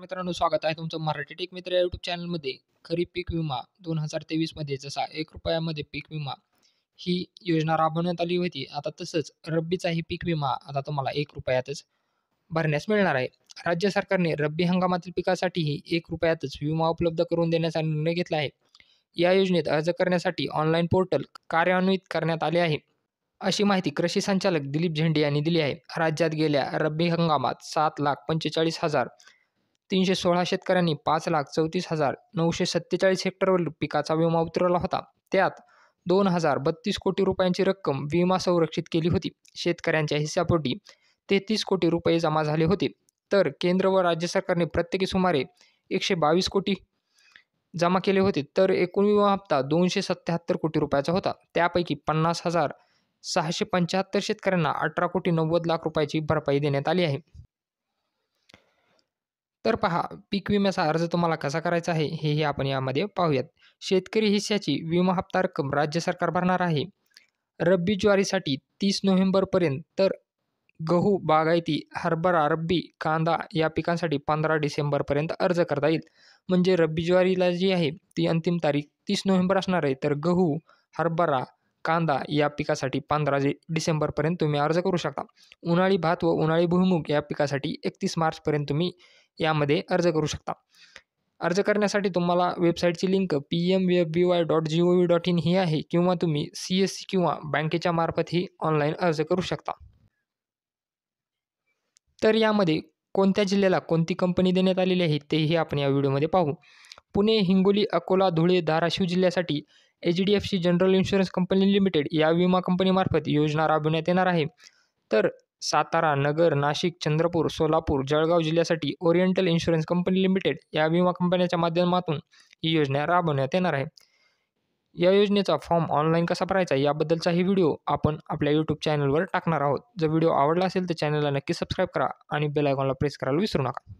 मित्रांनो स्वागत आहे तुमचं Marathi tech Mitra YouTube YouTube चॅनलमध्ये खरीप पीक विमा दोन हजार तेवीसमध्ये जसा एक रुपयामध्ये पीक विमा ही योजना राबवण्यात आली होती आता तसंच रब्बीचाही पीक विमा आता तुम्हाला एक रुपयातच भरण्यास मिळणार आहे राज्य सरकारने रब्बी हंगामातील पिकासाठीही एक रुपयातच विमा उपलब्ध करून देण्याचा निर्णय घेतला आहे या योजनेत अर्ज करण्यासाठी ऑनलाईन पोर्टल कार्यान्वित करण्यात आले आहे अशी माहिती कृषी संचालक दिलीप झेंडे यांनी दिली आहे राज्यात गेल्या रब्बी हंगामात सात लाख पंचेचाळीस हजार तीनशे सोळा शेतकऱ्यांनी पाच लाख चौतीस हजार नऊशे सत्तेचाळीस हेक्टरवरील पिकाचा विमा उतरवला होता त्यात दोन हजार बत्तीस कोटी रुपयांची रक्कम विमा संरक्षित केली होती शेतकऱ्यांच्या हिस्सापोटी तेहतीस कोटी रुपये जमा झाले होते तर केंद्र व राज्य सरकारने प्रत्येकी सुमारे एकशे बावीस कोटी जमा केले होते तर एकूण विमा हप्ता दोनशे सत्याहत्तर कोटी रुपयाचा होता त्यापैकी पन्नास हजार सहाशे पंच्याहत्तर शेतकऱ्यांना अठरा कोटी नव्वद लाख रुपयाची भरपाई देण्यात आली आहे तर पहा पीक विम्याचा अर्ज तुम्हाला कसा करायचा आहे हेही आपण यामध्ये पाहूयात शेतकरी हिस्स्याची विमा हप्ता रक्कम राज्य सरकार भरणार आहे रब्बी ज्वारीसाठी तीस नोव्हेंबरपर्यंत तर गहू बागायती हरभरा रब्बी कांदा या पिकांसाठी पंधरा डिसेंबरपर्यंत अर्ज करता येईल म्हणजे रब्बी ज्वारीला जी आहे ती अंतिम तारीख तीस नोव्हेंबर असणार आहे तर गहू हरभरा कांदा या पिकासाठी पंधरा डिसेंबरपर्यंत तुम्ही अर्ज करू शकता उन्हाळी भात व उन्हाळी भुईमुग या पिकासाठी एकतीस मार्चपर्यंत तुम्ही यामध्ये अर्ज करू शकता अर्ज करण्यासाठी तुम्हाला वेबसाईटची link P M F B Y dot G O V dot in ही आहे किंवा तुम्ही सी एस सी किंवा बँकेच्या मार्फतही ऑनलाईन अर्ज करू शकता तर यामध्ये कोणत्या जिल्ह्याला कोणती कंपनी देण्यात आलेली आहे तेही आपण या व्हिडिओमध्ये पाहू पुणे हिंगोली अकोला धुळे धाराशिव जिल्ह्यासाठी H D F C general insurance company limited या विमा कंपनीमार्फत योजना राबविण्यात येणार आहे तर सातारा नगर नाशिक चंद्रपूर सोलापूर जळगाव जिल्ह्यासाठी ओरिएंटल इन्शुरन्स कंपनी लिमिटेड या विमा कंपन्याच्या माध्यमातून ही योजना राबवण्यात येणार आहे या योजनेचा फॉर्म ऑनलाईन कसा भरायचा याबद्दलचाही व्हिडिओ आपण आपल्या यूट्यूब चॅनलवर टाकणार आहोत जर व्हिडिओ आवडला असेल तर चॅनलला नक्की सबस्क्राईब करा आणि बेल आयकॉनला प्रेस करायला विसरू नका